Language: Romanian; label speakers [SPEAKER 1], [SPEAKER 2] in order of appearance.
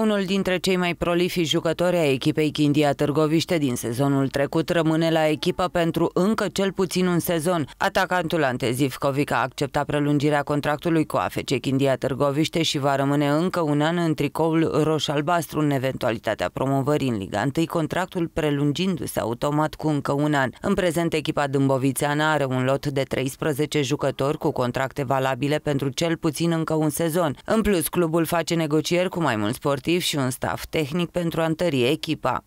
[SPEAKER 1] Unul dintre cei mai prolifi jucători a echipei Chindia Târgoviște din sezonul trecut rămâne la echipă pentru încă cel puțin un sezon. Atacantul Ante Zivkovic a acceptat prelungirea contractului cu AFC Chindia Târgoviște și va rămâne încă un an în tricoul roș-albastru în eventualitatea promovării în Liga 1, contractul prelungindu-se automat cu încă un an. În prezent, echipa dâmbovițeană are un lot de 13 jucători cu contracte valabile pentru cel puțin încă un sezon. În plus, clubul face negocieri cu mai mulți sportivi sportiv și un staff tehnic pentru a întări echipa.